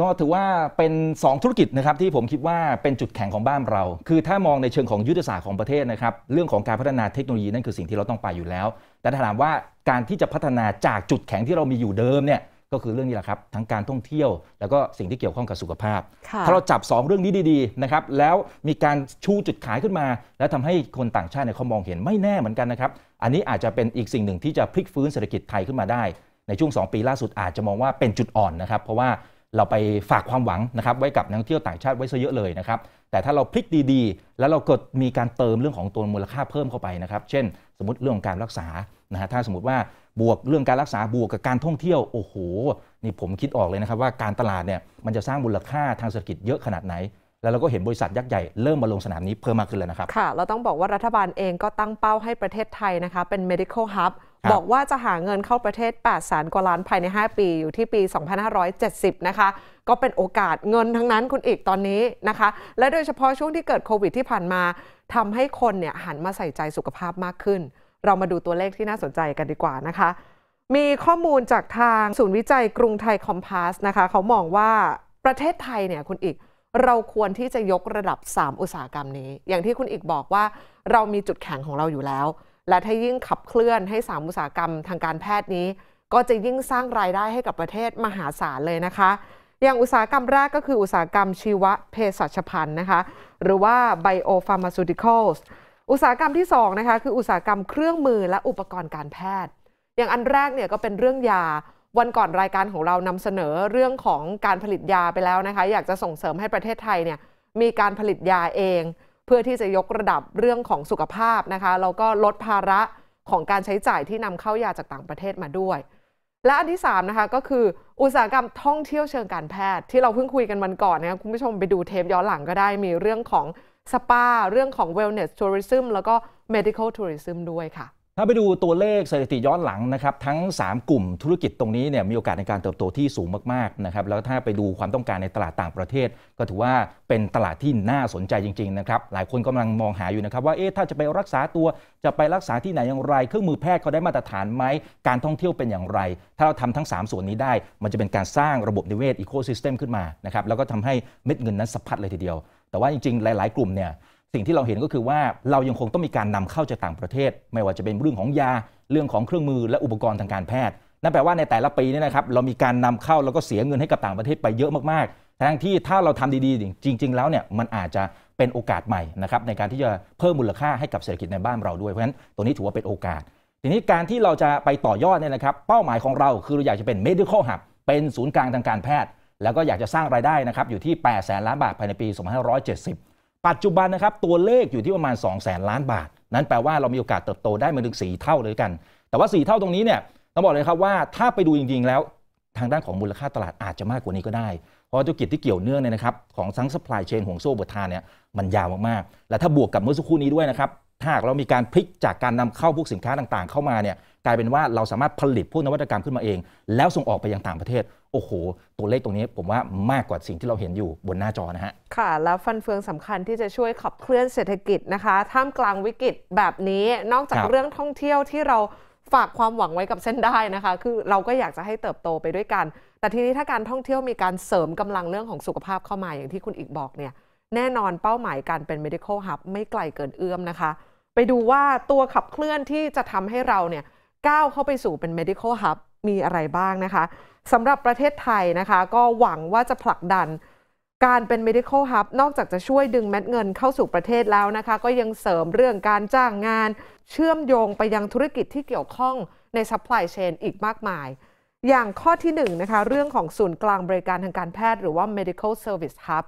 ก็ถือว่าเป็น 2 ธุรกิจนะครับที่ผมคิดว่าเป็นจุดแข็งของบ้านเรา คือถ้ามองในเชิงของยุทธศาสตร์ของประเทศนะครับเรื่องของการพัฒนาเทคโนโลยีนั่นคือสิ่งที่เราต้องไปอยู่แล้ว แต่ถามว่าการที่จะพัฒนาจากจุดแข็งที่เรามีอยู่เดิมเนี่ยก็คือเรื่องนี้แหละครับทั้งการท่องเที่ยว แล้วก็สิ่งที่เกี่ยวข้องกับสุขภาพ ถ้าเราจับ 2 เรื่องนี้ดีๆนะครับแล้วมีการชูจุดขายขึ้นมา แล้วทาให้คนต่างชาติเนี่ยเขามองเห็นไม่แน่เหมือนกันนะครับอันนี้อาจจะเป็นอีกสิ่งหนึ่งที่จะพลิกฟื้นเศรษฐกิจไทยขึ้นมาได้ ในช่วง 2 ปีล่าสุดอาจจะมองว่าเป็นจุดอ่อนนะครับเพราะว่าเราไปฝากความหวังนะครับไว้กับนักท่องเที่ยวต่างชาติไว้ซะเยอะเลยนะครับแต่ถ้าเราพลิกดีๆ แล้วเราเกิดมีการเติมเรื่องของตัวมูลค่าเพิ่มเข้าไปนะครับเช่นสมมติเรื่องของการรักษานะฮะถ้าสมมติว่าบวกเรื่องการรักษาบวกกับการท่องเที่ยวโอ้โหนี่ผมคิดออกเลยนะครับว่าการตลาดเนี่ยมันจะสร้างมูลค่าทางเศรษฐกิจเยอะขนาดไหน แล้วเราก็เห็นบริษัทยักษ์ใหญ่เริ่มมาลงสนามนี้เพิ่มมากขึ้นแล้วนะครับค่ะเราต้องบอกว่ารัฐบาลเองก็ตั้งเป้าให้ประเทศไทยนะคะเป็น medical hub บอกว่าจะหาเงินเข้าประเทศ8แสนกว่าล้านภายใน 5 ปี อยู่ที่ปี 2570 นะคะ ก็เป็นโอกาสเงินทั้งนั้นคุณอีกตอนนี้นะคะ และโดยเฉพาะช่วงที่เกิดโควิดที่ผ่านมาทำให้คนเนี่ยหันมาใส่ใจสุขภาพมากขึ้น เรามาดูตัวเลขที่น่าสนใจกันดีกว่านะคะ มีข้อมูลจากทางศูนย์วิจัยกรุงไทยคอมพาสนะคะ เขามองว่าประเทศไทยเนี่ยคุณอีกเราควรที่จะยกระดับ3อุตสาหกรรมนี้ อย่างที่คุณอีกบอกว่าเรามีจุดแข็งของเราอยู่แล้วและถ้ายิ่งขับเคลื่อนให้สามอุตสาหกรรมทางการแพทย์นี้ ก็จะยิ่งสร้างรายได้ให้กับประเทศมหาศาลเลยนะคะ อย่างอุตสาหกรรมแรกก็คืออุตสาหกรรมชีวเภสัชพันธ์นะคะ หรือว่า biopharmaceuticals อุตสาหกรรมที่2นะคะคืออุตสาหกรรมเครื่องมือและอุปกรณ์การแพทย์อย่างอันแรกเนี่ยก็เป็นเรื่องยาวันก่อนรายการของเรานำเสนอเรื่องของการผลิตยาไปแล้วนะคะ อยากจะส่งเสริมให้ประเทศไทยเนี่ยมีการผลิตยาเองพื่อที่จะยกระดับเรื่องของสุขภาพนะคะแล้วก็ลดภาระของการใช้จ่ายที่นำเข้ายาจากต่างประเทศมาด้วย และอันที่ 3 นะคะ ก็คืออุตสาหกรรมท่องเที่ยวเชิงการแพทย์ ที่เราเพิ่งคุยกันวันก่อนนะคะคุณผู้ชมไปดูเทปย้อนหลังก็ได้มีเรื่องของสปา เรื่องของ wellness tourism แล้วก็ medical tourism ด้วยค่ะถ้าไปดูตัวเลขสถิติย้อนหลังนะครับทั้ง 3 กลุ่มธุรกิจตรงนี้เนี่ยมีโอกาสในการเติบโตที่สูงมากๆนะครับแล้วถ้าไปดูความต้องการในตลาดต่างประเทศ ก็ถือว่าเป็นตลาดที่น่าสนใจจริงๆนะครับหลายคนกำลังมองหาอยู่นะครับว่าเอ๊ะถ้าจะไปรักษาตัวจะไปรักษาที่ไหนอย่างไร เครื่องมือแพทย์เขาได้มาตรฐานไหมการท่องเที่ยวเป็นอย่างไร ถ้าเราทำทั้ง 3 ส่วนนี้ได้ มันจะเป็นการสร้างระบบนิเวศอีโคซิสเต็มขึ้นมานะครับแล้วก็ทำให้เม็ดเงินนั้นสะพัดเลยทีเดียวแต่ว่าจริงๆหลายๆกลุ่มเนี่ยสิ่งที่เราเห็นก็คือว่าเรายังคงต้องมีการนำเข้าจากต่างประเทศ ไม่ว่าจะเป็นเรื่องของยาเรื่องของเครื่องมือและอุปกรณ์ทางการแพทย์ นั่นแปลว่าในแต่ละปีเนี่ยนะครับเรามีการนำเข้าแล้วก็เสียเงินให้กับต่างประเทศไปเยอะมากๆทั้งที่ถ้าเราทำดีๆ จริงๆแล้วเนี่ยมันอาจจะเป็นโอกาสใหม่นะครับในการที่จะเพิ่มมูลค่าให้กับเศรษฐกิจในบ้านเราด้วยเพราะฉะนั้นตัวนี้ถือว่าเป็นโอกาส ทีนี้การที่เราจะไปต่อยอดเนี่ยนะครับเป้าหมายของเรา คือเราอยากจะเป็น medical hub เป็นศูนย์กลางทางการแพทย์แล้วก็อยากจะสร้างรายได้นะครับอยู่ที่8แสนล้านบาทภายในปี2570ปัจจุบันนะครับตัวเลขอยู่ที่ประมาณ2 0 0แสนล้านบาทนั้นแปลว่าเรามีโอกาสเติบโตได้มาถึง4เท่าเลยกันแต่ว่า4เท่าตรงนี้เนี่ยต้องบอกเลยครับว่าถ้าไปดูจริงๆแล้วทางด้านของมูลค่าตลาดอาจจะมากกว่านี้ก็ได้เพราะธุรกิจที่เกี่ยวเนื่องเนี่ยนะครับของทั้งสป라이เชนห่วงโซ่บทานเนี่ยมันยาวมากๆและถ้าบวกกับเมื่อสักครู่นี้ด้วยนะครับถ้าเรามีการพลิกจากการนำเข้าพวกสินค้าต่างๆเข้ามาเนี่ยกลายเป็นว่าเราสามารถผลิตพวกนวัตกรรมขึ้นมาเองแล้วส่งออกไปยังต่างประเทศโอ้โหตัวเลขตรงนี้ผมว่ามากกว่าสิ่งที่เราเห็นอยู่บนหน้าจอนะฮะค่ะ แล้วฟันเฟืองสำคัญที่จะช่วยขับเคลื่อนเศรษฐกิจนะคะ ท่ามกลางวิกฤตแบบนี้นอกจากรเรื่องท่องเที่ยวที่เราฝากความหวังไว้กับเส้นได้นะคะ คือเราก็อยากจะให้เติบโตไปด้วยกัน แต่ทีนี้ถ้าการท่องเที่ยวมีการเสริมกำลังเรื่องของสุขภาพเข้ามา อย่างที่คุณอีกบอกเนี่ยแน่นอนเป้าหมายการเป็น medical hub ไม่ไกลเกินเอื้อมนะคะ ไปดูว่าตัวขับเคลื่อนที่จะทำให้เราเนี่ยก้าวเข้าไปสู่เป็น medical hub มีอะไรบ้างนะคะสำหรับประเทศไทยนะคะก็หวังว่าจะผลักดันการเป็น medical hub นอกจากจะช่วยดึงเม็ดเงินเข้าสู่ประเทศแล้วนะคะก็ยังเสริมเรื่องการจ้างงาน เชื่อมโยงไปยังธุรกิจที่เกี่ยวข้องใน supply chain อีกมากมาย อย่างข้อที่1นนะคะเรื่องของศูนย์กลางบริการทางการแพทย์ หรือว่า medical service hub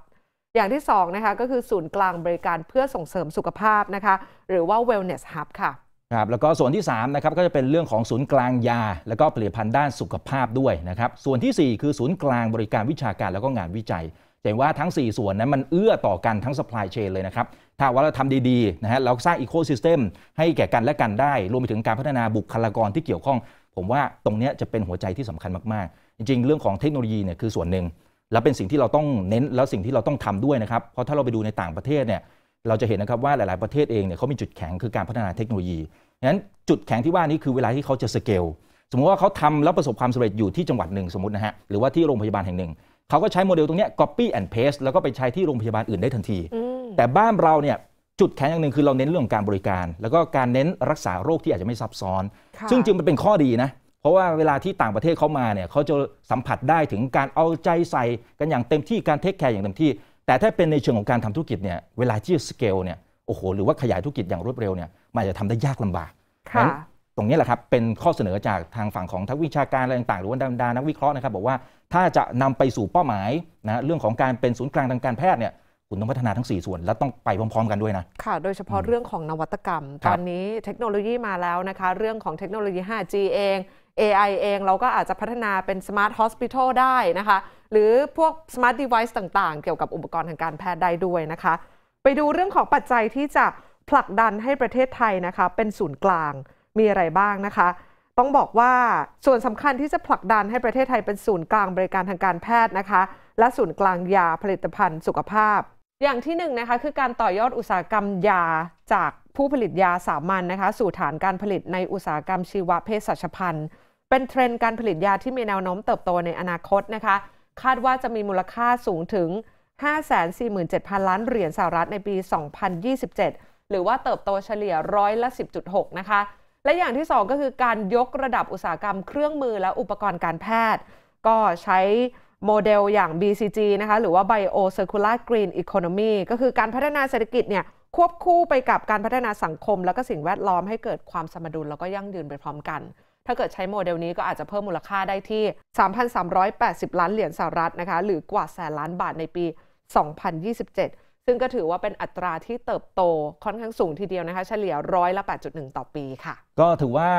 อย่างที่2นะคะก็คือศูนย์กลางบริการเพื่อส่งเสริมสุขภาพนะคะหรือว่า wellness hub ค่ะครับแล้วก็ส่วนที่3นะครับก็จะเป็นเรื่องของศูนย์กลางยา แล้วก็ผลิตภัณฑ์ด้านสุขภาพด้วยนะครับ ส่วนที่ 4 คือศูนย์กลางบริการวิชาการแล้วก็งานวิจัยเห็นว่าทั้ง 4 ส่วนนั้นมันเอื้อต่อกันทั้ง supply chain เลยนะครับ ถ้าว่าเราทาดีๆนะฮะเราสร้าง ecosystem ให้แก่กันและกันได้ รวมไปถึงการพัฒนาบุคลากรที่เกี่ยวข้อง ผมว่าตรงนี้จะเป็นหัวใจที่สำคัญมากๆ จริง ๆ เรื่องของเทคโนโลยีเนี่ยคือส่วนหนึ่งและเป็นสิ่งที่เราต้องเน้นแล้วสิ่งที่เราต้องทำด้วยนะครับเพราะถ้าเราไปดูในต่างประเทศเนี่ยเราจะเห็นนะครับว่าหลายๆ ประเทศเองเนี่ยเขามีจุดแข็งคือการพัฒนาเทคโนโลยีนั้นจุดแข็งที่ว่านี้คือเวลาที่เขาจะสเกล สมมติว่าเขาทำแล้วประสบความสำเร็จอยู่ที่จังหวัดหนึ่งสมมตินะฮะหรือว่าที่โรงพยาบาลแห่งหนึ่ง เขาก็ใช้โมเดลตรงนี้ copy and paste แล้วก็ไปใช้ที่โรงพยาบาลอื่นได้ทันที แต่บ้านเราเนี่ยจุดแข็งอย่างหนึ่งคือเราเน้นเรื่องการบริการ แล้วก็การเน้นรักษาโรคที่อาจจะไม่ซับซ้อน ซึ่งจึงมันเป็นข้อดีนะเพราะว่าเวลาที่ต่างประเทศเขามาเนี่ยเขาจะสัมผัสได้ถึงการเอาใจใส่กันอย่างเต็มที่การเทคแคร์อย่างเต็มที่แต่ถ้าเป็นในเชิงของการทำธุรกิจเนี่ยเวลาที่สเกลเนี่ยโอ้โหหรือว่าขยายธุรกิจอย่างรวดเร็วเนี่ยมันจะทำได้ยากลำบากค่ะตรงนี้แหละครับเป็นข้อเสนอจากทางฝั่งของทักวิชาการอะไรต่างๆหรือว่าดาานักวิเคราะห์นะครับบอกว่าถ้าจะนำไปสู่เป้าหมายนะเรื่องของการเป็นศูนย์กลางทางการแพทย์เนี่ยคุณต้องพัฒนาทั้ง 4 ส่วน และต้องไปพร้อมๆกันด้วยนะ ค่ะโดยเฉพาะเรื่องของนวัตกรรม ตอนนี้เทคโนโลยีมาแล้วนะคะเรื่องของเทคโนโลยี 5G เอง AI เองเราก็อาจจะพัฒนาเป็น Smart Hospital ได้นะคะหรือพวก Smart Device ต่าง ๆ เกี่ยวกับอุปกรณ์ทางการแพทย์ได้ด้วยนะคะ ไปดูเรื่องของปัจจัยที่จะผลักดันให้ประเทศไทยนะคะเป็นศูนย์กลางมีอะไรบ้างนะคะ ต้องบอกว่าส่วนสำคัญที่จะผลักดันให้ประเทศไทยเป็นศูนย์กลางบริการทางการแพทย์นะคะและศูนย์กลางยาผลิตภัณฑ์สุขภาพ อย่างที่หนึ่งนะคะคือการต่อยอดอุตสาหกรรมยาจากผู้ผลิตยาสามัญนนะคะสู่ฐานการผลิตในอุตสาหกรรมชีวเภสัชพันธ์เป็นเทรนด์การผลิตยาที่มีแนวโน้มเติบโตในอนาคตนะคะคาดว่าจะมีมูลค่าสูงถึง 547,000 ล้านเหรียญสหรัฐในปี 2027 หรือว่าเติบโตเฉลี่ยร้อยละ10.6 นะคะ และอย่างที่ 2 ก็คือการยกระดับอุตสาหกรรมเครื่องมือและอุปกรณ์การแพทย์ ก็ใช้โมเดลอย่าง BCG นะคะหรือว่า Bio Circular Green Economy ก็คือการพัฒนาเศรษฐกิจเนี่ยควบคู่ไปกับการพัฒนาสังคมและก็สิ่งแวดล้อมให้เกิดความสมดุลแล้วก็ยั่งยืนไปพร้อมกัน ถ้าเกิดใช้โมเดลนี้ก็อาจจะเพิ่มมูลค่าได้ที่ 3,380 ล้านเหรียญสหรัฐนะคะ หรือกว่าแสนล้านบาทในปี 2027 ซึ่งก็ถือว่าเป็นอัตราที่เติบโตค่อนข้างสูงทีเดียวนะคะเฉลี่ยร้อยละ8.1 ต่อปีค่ะ ก็ถือว่า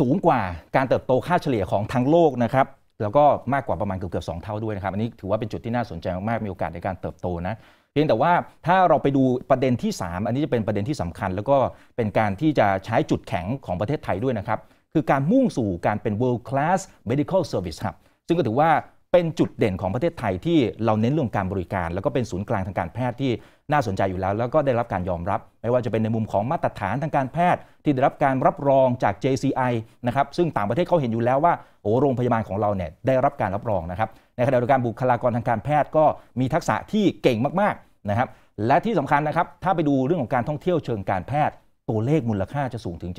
สูงกว่าการเติบโตค่าเฉลี่ยของทั้งโลกนะครับ แล้วก็มากกว่าประมาณเกือบเกือบสเท่าด้วยนะครับ อันนี้ถือว่าเป็นจุดที่น่าสนใจมากมีโอกาสในการเติบโตนะพียงแต่ว่าถ้าเราไปดูประเด็นที่ 3 อันนี้จะเป็นประเด็นที่สำคัญ แล้วก็เป็นการที่จะใช้จุดแข็งของประเทศไทยด้วยนะครับคือการมุ่งสู่การเป็น world class medical service hub ซึ่งก็ถือว่าเป็นจุดเด่นของประเทศไทยที่เราเน้นเรื่องการบริการ แล้วก็เป็นศูนย์กลางทางการแพทย์ที่น่าสนใจอยู่แล้ว แล้วก็ได้รับการยอมรับไม่ว่าจะเป็นในมุมของมาตรฐานทางการแพทย์ที่ได้รับการรับรองจาก JCI นะครับซึ่งต่างประเทศเขาเห็นอยู่แล้วว่าโอ้โรงพยาบาลของเราเนี่ยได้รับการรับรองนะครับในขณะเดียวกันบุคลากรทางการแพทย์ก็มีทักษะที่เก่งมากๆนะครับและที่สำคัญนะครับถ้าไปดูเรื่องของการท่องเที่ยวเชิงการแพทย์ ตัวเลขมูลค่าจะสูงถึง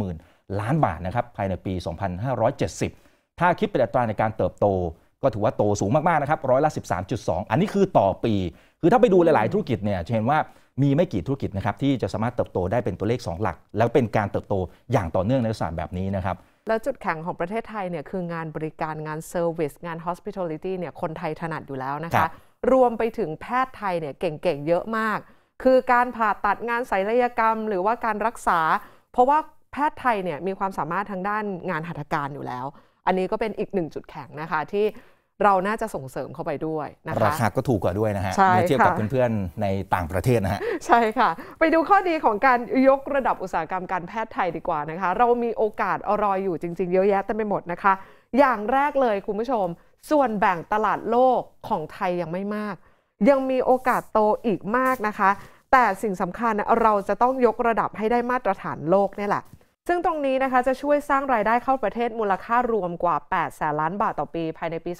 760,000ล้านบาทนะครับภายในปี 2570 ถ้าคิดเป็นอัตราในการเติบโต ก็ถือว่าโตสูงมากๆนะครับร้อยละ13.2 อันนี้คือต่อปี คือถ้าไปดูหลายๆธุรกิจเนี่ยจะเห็นว่ามีไม่กี่ธุรกิจนะครับที่จะสามารถเติบโตได้เป็นตัวเลข 2 หลัก แล้วเป็นการเติบโตอย่างต่อเนื่องในลักษณะแบบนี้นะครับแล้วจุดแข็งของประเทศไทยเนี่ยคืองานบริการงานเซอร์วิสงาน hospitality เนี่ยคนไทยถนัดอยู่แล้วนะคะรวมไปถึงแพทย์ไทยเนี่ยเก่งๆเยอะมาก คือการผ่าตัดงานศัลยกรรมหรือว่าการรักษา เพราะว่าแพทย์ไทยเนี่ยมีความสามารถทางด้านงานหัตถการอยู่แล้ว อันนี้ก็เป็นอีกหนึ่งจุดแข็งนะคะที่เราน่าจะส่งเสริมเข้าไปด้วยนะคะราคาก็ถูกกว่าด้วยนะฮะเมื่อเทียบกับเพื่อนๆ ในต่างประเทศนะฮะใช่ค่ะ ไปดูข้อดีของการยกระดับอุตสาหกรรมการแพทย์ไทยดีกว่านะคะเรามีโอกาสอรอยอยู่จริง ๆเยอะแยะเต็มไปหมดนะคะ อย่างแรกเลยคุณผู้ชมส่วนแบ่งตลาดโลกของไทยยังไม่มาก ยังมีโอกาสโตอีกมากนะคะ แต่สิ่งสำคัญเราจะต้องยกระดับให้ได้มาตรฐานโลกนี่แหละซึ่งตรงนี้นะคะจะช่วยสร้างรายได้เข้าประเทศมูลค่ารวมกว่า 8 แสนล้านบาทต่อปีภายในปี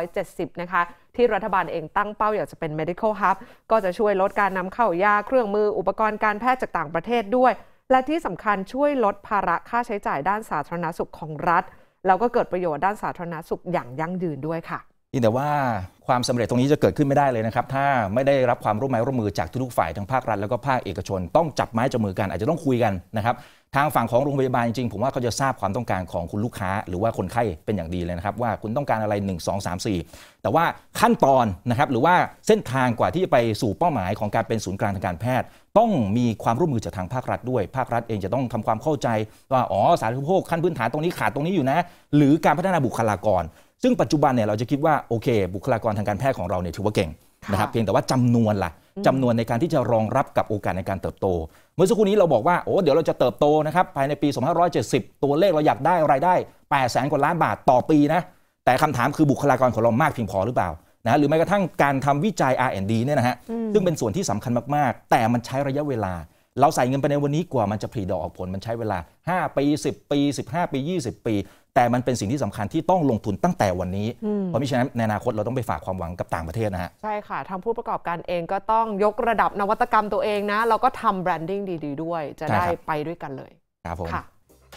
2570 นะคะที่รัฐบาลเองตั้งเป้าอยากจะเป็น medical hub ก็จะช่วยลดการนำเข้ายาเครื่องมืออุปกรณ์การแพทย์จากต่างประเทศด้วย และที่สำคัญช่วยลดภาระค่าใช้จ่ายด้านสาธารณสุขของรัฐ แล้วก็เกิดประโยชน์ด้านสาธารณสุขอย่างยั่งยืนด้วยค่ะยิ่งแต่ว่าความสำเร็จตรงนี้จะเกิดขึ้นไม่ได้เลยนะครับ ถ้าไม่ได้รับความร่วมไม้ร่วมมือจากทุกฝ่าย ทั้งภาครัฐ แล้วก็ภาคเอกชนต้องจับไม้จับมือกันอาจจะต้องคุยกันนะครับ ทางฝั่งของโรงพยาบาลจริงๆผมว่าเขาจะทราบความต้องการของคุณลูกค้าหรือว่าคนไข้เป็นอย่างดีเลยนะครับว่าคุณต้องการอะไร1 2 3 4 แต่ว่าขั้นตอนนะครับหรือว่าเส้นทางกว่าที่จะไปสู่เป้าหมายของการเป็นศูนย์กลางทางการแพทย์ ต้องมีความร่วมมือจากทางภาครัฐด้วย ภาครัฐเองจะต้องทำความเข้าใจว่าอ๋อสาธารณภคขั้นพื้นฐานตรงนี้ขาดตรงนี้อยู่นะ หรือการพัฒนาบุคลากรซึ่งปัจจุบันเนี่ยเราจะคิดว่า โอเค บุคลากรทางการแพทย์ของเราเนี่ยถือว่าเก่งนะครับเพียงแต่ว่าจำนวนละ่ะจำนวนในการที่จะรองรับกับโอกาสในการเติบโต เมื่อสักครู่นี้เราบอกว่าโอ้เดี๋ยวเราจะเติบโตนะครับภายในปี 2570 ตัวเลขเราอยากได้รายได้8แสนกว่าล้านบาทต่อปีนะ แต่คำถามคือบุคลากรของเรามากเพียงพอหรือเปล่านะหรือแม้กระทั่งการทำวิจัย R&D เนี่ยนะฮะซึ่งเป็นส่วนที่สำคัญมากๆ แต่มันใช้ระยะเวลาเราใส่เงินไปในวันนี้กว่ามันจะผลิดอกออกผลมันใช้เวลา 5 ปี 10 ปี 15 ปี 20 ปี แต่มันเป็นสิ่งที่สำคัญที่ต้องลงทุนตั้งแต่วันนี้ เพราะมิฉะนั้นในอนาคตเราต้องไปฝากความหวังกับต่างประเทศนะฮะ ใช่ค่ะ ทางผู้ประกอบการเองก็ต้องยกระดับนวัตกรรมตัวเองนะแล้วก็ทำแบรนดิ้งดีๆด้วย จะได้ไปด้วยกันเลยครับผม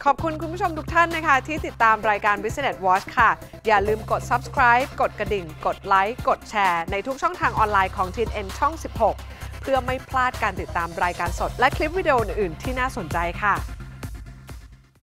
ขอบคุณคุณผู้ชมทุกท่านนะคะที่ติดตามรายการ Business Watch ค่ะ อย่าลืมกด subscribe กดกระดิ่ง กดไลค์กดแชร์ ในทุกช่องทางออนไลน์ของ t n n ช่อง 16พื่อไม่พลาดการติดตามรายการสด และคลิปวิดีโออื่นๆ ที่น่าสนใจค่ะ